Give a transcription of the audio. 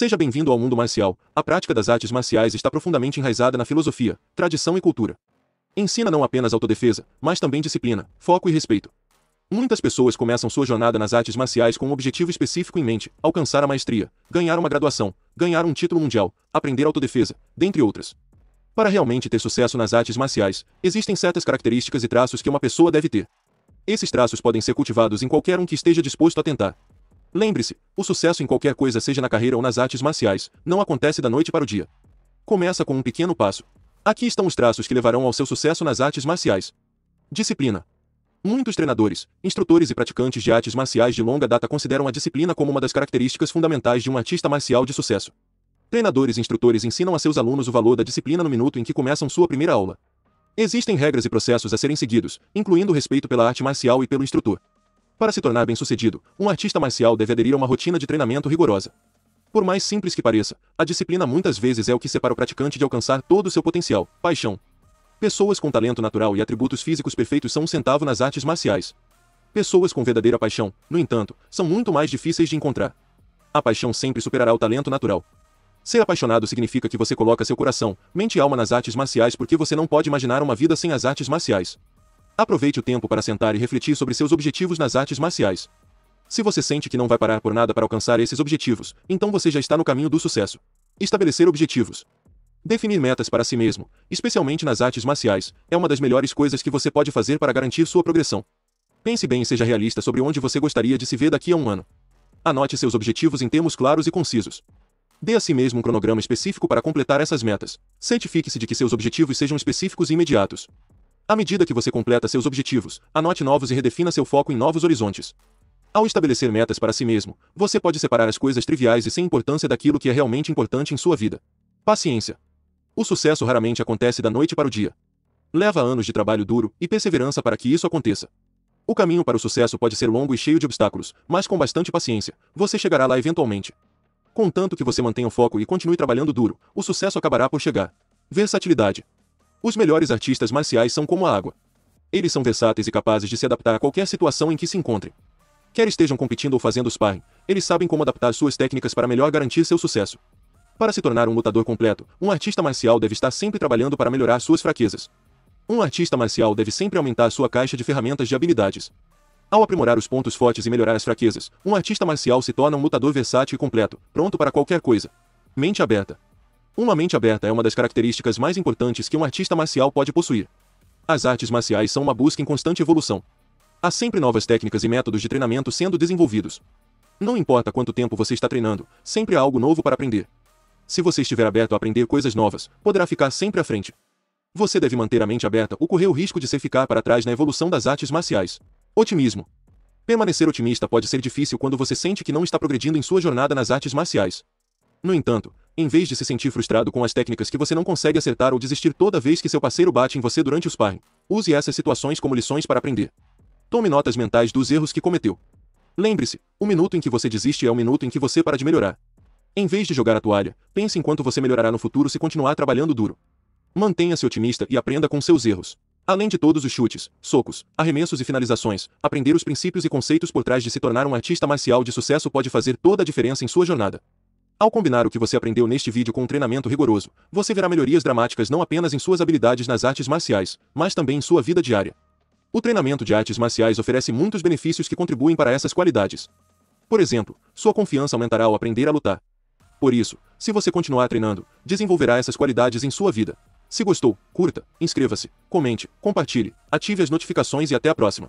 Seja bem-vindo ao mundo marcial. A prática das artes marciais está profundamente enraizada na filosofia, tradição e cultura. Ensina não apenas autodefesa, mas também disciplina, foco e respeito. Muitas pessoas começam sua jornada nas artes marciais com um objetivo específico em mente: alcançar a maestria, ganhar uma graduação, ganhar um título mundial, aprender autodefesa, dentre outras. Para realmente ter sucesso nas artes marciais, existem certas características e traços que uma pessoa deve ter. Esses traços podem ser cultivados em qualquer um que esteja disposto a tentar, Lembre-se, o sucesso em qualquer coisa seja na carreira ou nas artes marciais, não acontece da noite para o dia. Começa com um pequeno passo. Aqui estão os traços que levarão ao seu sucesso nas artes marciais. Disciplina. Muitos treinadores, instrutores e praticantes de artes marciais de longa data consideram a disciplina como uma das características fundamentais de um artista marcial de sucesso. Treinadores e instrutores ensinam a seus alunos o valor da disciplina no minuto em que começam sua primeira aula. Existem regras e processos a serem seguidos, incluindo o respeito pela arte marcial e pelo instrutor. Para se tornar bem-sucedido, um artista marcial deve aderir a uma rotina de treinamento rigorosa. Por mais simples que pareça, a disciplina muitas vezes é o que separa o praticante de alcançar todo o seu potencial, paixão. Pessoas com talento natural e atributos físicos perfeitos são um centavo nas artes marciais. Pessoas com verdadeira paixão, no entanto, são muito mais difíceis de encontrar. A paixão sempre superará o talento natural. Ser apaixonado significa que você coloca seu coração, mente e alma nas artes marciais porque você não pode imaginar uma vida sem as artes marciais. Aproveite o tempo para sentar e refletir sobre seus objetivos nas artes marciais. Se você sente que não vai parar por nada para alcançar esses objetivos, então você já está no caminho do sucesso. Estabelecer objetivos. Definir metas para si mesmo, especialmente nas artes marciais, é uma das melhores coisas que você pode fazer para garantir sua progressão. Pense bem e seja realista sobre onde você gostaria de se ver daqui a um ano. Anote seus objetivos em termos claros e concisos. Dê a si mesmo um cronograma específico para completar essas metas. Certifique-se de que seus objetivos sejam específicos e imediatos. À medida que você completa seus objetivos, anote novos e redefina seu foco em novos horizontes. Ao estabelecer metas para si mesmo, você pode separar as coisas triviais e sem importância daquilo que é realmente importante em sua vida. Paciência. O sucesso raramente acontece da noite para o dia. Leva anos de trabalho duro e perseverança para que isso aconteça. O caminho para o sucesso pode ser longo e cheio de obstáculos, mas com bastante paciência, você chegará lá eventualmente. Contanto que você mantenha o foco e continue trabalhando duro, o sucesso acabará por chegar. Versatilidade. Os melhores artistas marciais são como a água. Eles são versáteis e capazes de se adaptar a qualquer situação em que se encontrem. Quer estejam competindo ou fazendo sparring, eles sabem como adaptar suas técnicas para melhor garantir seu sucesso. Para se tornar um lutador completo, um artista marcial deve estar sempre trabalhando para melhorar suas fraquezas. Um artista marcial deve sempre aumentar sua caixa de ferramentas de habilidades. Ao aprimorar os pontos fortes e melhorar as fraquezas, um artista marcial se torna um lutador versátil e completo, pronto para qualquer coisa. Mente aberta. Uma mente aberta é uma das características mais importantes que um artista marcial pode possuir. As artes marciais são uma busca em constante evolução. Há sempre novas técnicas e métodos de treinamento sendo desenvolvidos. Não importa quanto tempo você está treinando, sempre há algo novo para aprender. Se você estiver aberto a aprender coisas novas, poderá ficar sempre à frente. Você deve manter a mente aberta ou correr o risco de se ficar para trás na evolução das artes marciais. Otimismo. Permanecer otimista pode ser difícil quando você sente que não está progredindo em sua jornada nas artes marciais. No entanto, em vez de se sentir frustrado com as técnicas que você não consegue acertar ou desistir toda vez que seu parceiro bate em você durante o sparring, use essas situações como lições para aprender. Tome notas mentais dos erros que cometeu. Lembre-se, o minuto em que você desiste é o minuto em que você para de melhorar. Em vez de jogar a toalha, pense em quanto você melhorará no futuro se continuar trabalhando duro. Mantenha-se otimista e aprenda com seus erros. Além de todos os chutes, socos, arremessos e finalizações, aprender os princípios e conceitos por trás de se tornar um artista marcial de sucesso pode fazer toda a diferença em sua jornada. Ao combinar o que você aprendeu neste vídeo com um treinamento rigoroso, você verá melhorias dramáticas não apenas em suas habilidades nas artes marciais, mas também em sua vida diária. O treinamento de artes marciais oferece muitos benefícios que contribuem para essas qualidades. Por exemplo, sua confiança aumentará ao aprender a lutar. Por isso, se você continuar treinando, desenvolverá essas qualidades em sua vida. Se gostou, curta, inscreva-se, comente, compartilhe, ative as notificações e até a próxima.